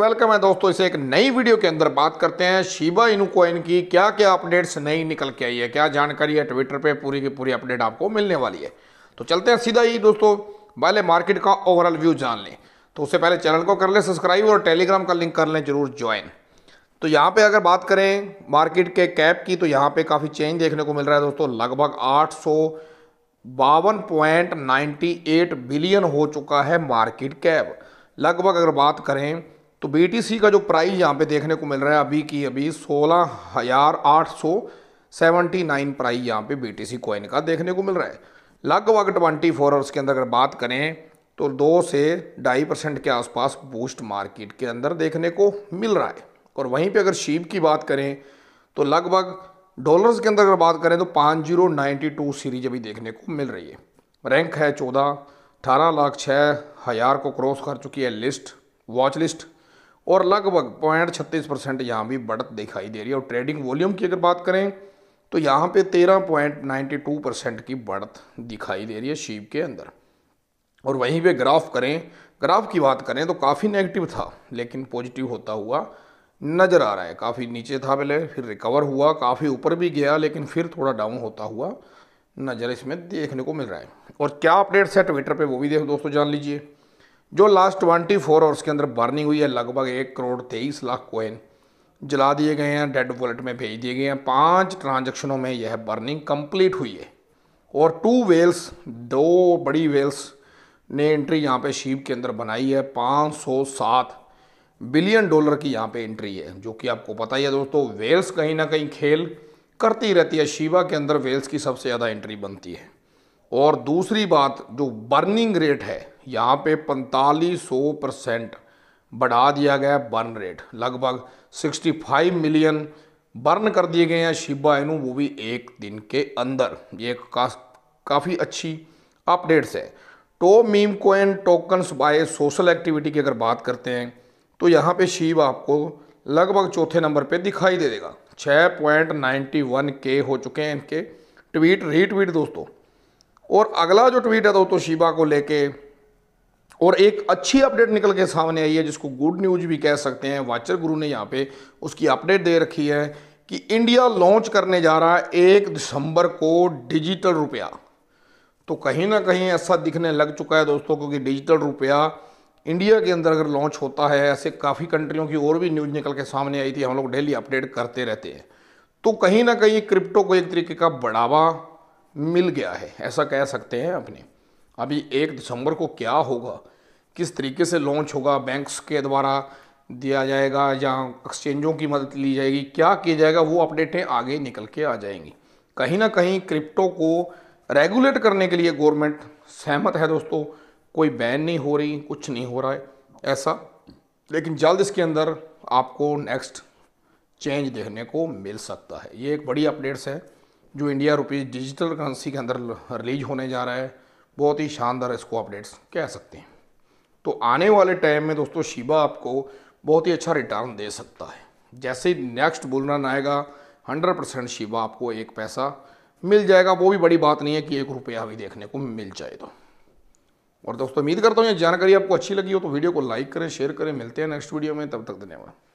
welcome है दोस्तों इसे एक नई वीडियो के अंदर बात करते हैं शिबा इनू की क्या क्या अपडेट्स नई निकल के आई है क्या जानकारी है ट्विटर पे पूरी की पूरी अपडेट आपको मिलने वाली है तो चलते हैं सीधा ही दोस्तों पहले मार्केट का ओवरऑल व्यू जान लें तो उससे पहले चैनल को कर लें सब्सक्राइब और टेलीग्राम का लिंक कर लें जरूर ज्वाइन तो यहाँ पर अगर बात करें मार्केट के कैप की तो यहाँ पर काफ़ी चेंज देखने को मिल रहा है दोस्तों लगभग आठ बावन पॉइंट नाइन्टी एट बिलियन हो चुका है मार्केट कैप लगभग अगर बात करें तो बी का जो प्राइस यहाँ पे देखने को मिल रहा है अभी की अभी सोलह हज़ार आठ सौ सेवेंटी नाइन प्राइस यहाँ पे बी कॉइन का देखने को मिल रहा है लगभग ट्वेंटी फोर आवर्स के अंदर अगर बात करें तो दो से ढाई परसेंट के आसपास बूस्ट मार्केट के अंदर देखने को मिल रहा है और वहीं पे अगर शीप की बात करें तो लगभग डॉलर्स के अंदर अगर बात करें तो पाँच जीरो नाइन्टी टू सीरीज अभी देखने को मिल रही है रैंक है चौदह अठारह लाख छः हज़ार को क्रॉस कर चुकी है लिस्ट वॉच लिस्ट और लगभग पॉइंट छत्तीस परसेंट यहाँ भी बढ़त दिखाई दे रही है और ट्रेडिंग वॉल्यूम की अगर बात करें तो यहाँ पे तेरह पॉइंट नाइन्टी टू परसेंट की बढ़त दिखाई दे रही है शीप के अंदर और वहीं पे ग्राफ करें ग्राफ की बात करें तो काफ़ी नेगेटिव था लेकिन पॉजिटिव होता हुआ नज़र आ रहा है काफ़ी नीचे था पहले फिर रिकवर हुआ काफ़ी ऊपर भी गया लेकिन फिर थोड़ा डाउन होता हुआ नज़र इसमें देखने को मिल रहा है और क्या अपडेट्स है ट्विटर पर वो भी देखो दोस्तों जान लीजिए जो लास्ट ट्वेंटी फोर आवर्स के अंदर बर्निंग हुई है लगभग एक करोड़ तेईस लाख कोइन जला दिए गए हैं डेड वॉलेट में भेज दिए गए हैं पांच ट्रांजैक्शनों में यह बर्निंग कंप्लीट हुई है और टू वेल्स दो बड़ी वेल्स ने एंट्री यहाँ पे शिव के अंदर बनाई है 507 बिलियन डॉलर की यहाँ पे एंट्री है जो कि आपको पता ही है दोस्तों वेल्स कहीं ना कहीं खेल करती रहती है शिवा के अंदर वेल्स की सबसे ज़्यादा एंट्री बनती है और दूसरी बात जो बर्निंग रेट है यहाँ पे पैंतालीस सौ परसेंट बढ़ा दिया गया बर्न रेट लगभग 65 मिलियन बर्न कर दिए गए हैं शिबा इनू वो भी एक दिन के अंदर ये का, काफ़ी अच्छी अपडेट्स है टो meme coin tokens by social activity की अगर बात करते हैं तो यहाँ पे शिव आपको लगभग चौथे नंबर पे दिखाई दे देगा 6.91 के हो चुके हैं इनके ट्वीट रीट्वीट दोस्तों और अगला जो ट्वीट है तो, तो शिबा को लेके और एक अच्छी अपडेट निकल के सामने आई है जिसको गुड न्यूज भी कह सकते हैं वाचर गुरु ने यहाँ पे उसकी अपडेट दे रखी है कि इंडिया लॉन्च करने जा रहा है एक दिसंबर को डिजिटल रुपया तो कहीं ना कहीं ऐसा दिखने लग चुका है दोस्तों क्योंकि डिजिटल रुपया इंडिया के अंदर अगर लॉन्च होता है ऐसे काफ़ी कंट्रियों की और भी न्यूज़ निकल के सामने आई थी हम लोग डेली अपडेट करते रहते हैं तो कहीं ना कहीं क्रिप्टो को एक तरीके का बढ़ावा मिल गया है ऐसा कह सकते हैं अपने अभी एक दिसंबर को क्या होगा किस तरीके से लॉन्च होगा बैंक्स के द्वारा दिया जाएगा या एक्सचेंजों की मदद ली जाएगी क्या किया जाएगा वो अपडेटें आगे निकल के आ जाएंगी कहीं ना कहीं क्रिप्टो को रेगुलेट करने के लिए गवर्नमेंट सहमत है दोस्तों कोई बैन नहीं हो रही कुछ नहीं हो रहा है ऐसा लेकिन जल्द इसके अंदर आपको नेक्स्ट चेंज देखने को मिल सकता है ये एक बड़ी अपडेट्स है जो इंडिया रुपीज़ डिजिटल करेंसी के अंदर रिलीज होने जा रहा है बहुत ही शानदार इसको अपडेट्स कह सकते हैं तो आने वाले टाइम में दोस्तों शिबा आपको बहुत ही अच्छा रिटर्न दे सकता है जैसे ही नेक्स्ट बुल रन आएगा हंड्रेड परसेंट शिबा आपको एक पैसा मिल जाएगा वो भी बड़ी बात नहीं है कि एक रुपया भी देखने को मिल जाए तो और दोस्तों उम्मीद करता हूँ ये जानकारी आपको अच्छी लगी हो तो वीडियो को लाइक करें शेयर करें मिलते हैं नेक्स्ट वीडियो में तब तक धन्यवाद